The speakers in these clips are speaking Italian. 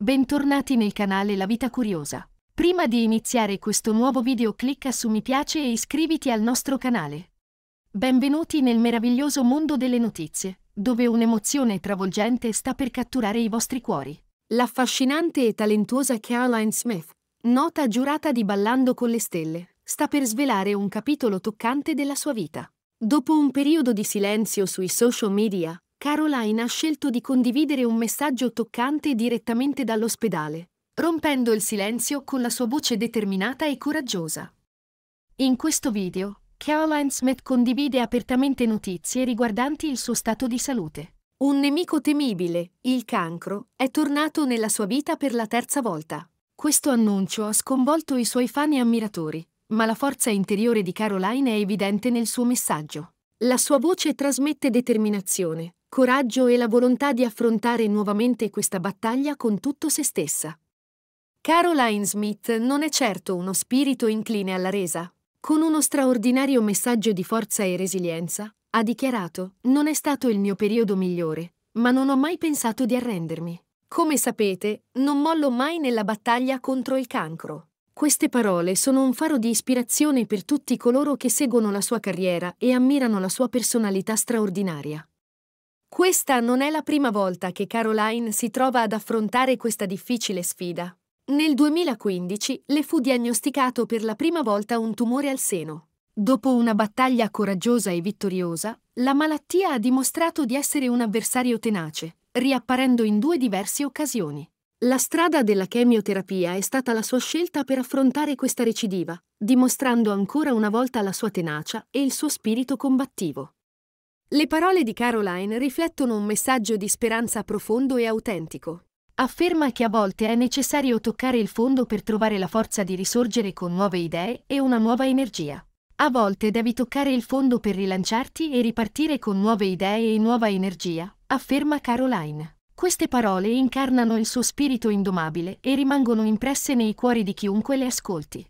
Bentornati nel canale La Vita Curiosa. Prima di iniziare questo nuovo video clicca su mi piace e iscriviti al nostro canale. Benvenuti nel meraviglioso mondo delle notizie, dove un'emozione travolgente sta per catturare i vostri cuori. L'affascinante e talentuosa Caroline Smith, nota giurata di Ballando con le Stelle, sta per svelare un capitolo toccante della sua vita. Dopo un periodo di silenzio sui social media, Caroline ha scelto di condividere un messaggio toccante direttamente dall'ospedale, rompendo il silenzio con la sua voce determinata e coraggiosa. In questo video, Caroline Smith condivide apertamente notizie riguardanti il suo stato di salute. Un nemico temibile, il cancro, è tornato nella sua vita per la terza volta. Questo annuncio ha sconvolto i suoi fan e ammiratori, ma la forza interiore di Caroline è evidente nel suo messaggio. La sua voce trasmette determinazione, coraggio e la volontà di affrontare nuovamente questa battaglia con tutto se stessa. Caroline Smith non è certo uno spirito incline alla resa. Con uno straordinario messaggio di forza e resilienza, ha dichiarato: Non è stato il mio periodo migliore, ma non ho mai pensato di arrendermi. Come sapete, non mollo mai nella battaglia contro il cancro. Queste parole sono un faro di ispirazione per tutti coloro che seguono la sua carriera e ammirano la sua personalità straordinaria. Questa non è la prima volta che Caroline si trova ad affrontare questa difficile sfida. Nel 2015 le fu diagnosticato per la prima volta un tumore al seno. Dopo una battaglia coraggiosa e vittoriosa, la malattia ha dimostrato di essere un avversario tenace, riapparendo in due diverse occasioni. La strada della chemioterapia è stata la sua scelta per affrontare questa recidiva, dimostrando ancora una volta la sua tenacia e il suo spirito combattivo. Le parole di Caroline riflettono un messaggio di speranza profondo e autentico. Afferma che a volte è necessario toccare il fondo per trovare la forza di risorgere con nuove idee e una nuova energia. A volte devi toccare il fondo per rilanciarti e ripartire con nuove idee e nuova energia, afferma Caroline. Queste parole incarnano il suo spirito indomabile e rimangono impresse nei cuori di chiunque le ascolti.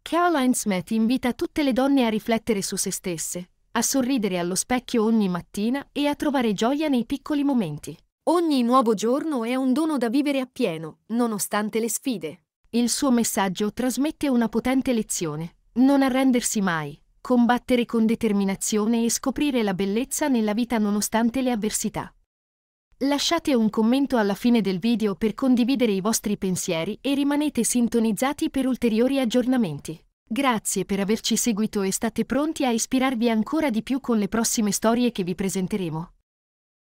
Caroline Smith invita tutte le donne a riflettere su se stesse, a sorridere allo specchio ogni mattina e a trovare gioia nei piccoli momenti. Ogni nuovo giorno è un dono da vivere appieno, nonostante le sfide. Il suo messaggio trasmette una potente lezione. Non arrendersi mai, combattere con determinazione e scoprire la bellezza nella vita nonostante le avversità. Lasciate un commento alla fine del video per condividere i vostri pensieri e rimanete sintonizzati per ulteriori aggiornamenti. Grazie per averci seguito e state pronti a ispirarvi ancora di più con le prossime storie che vi presenteremo.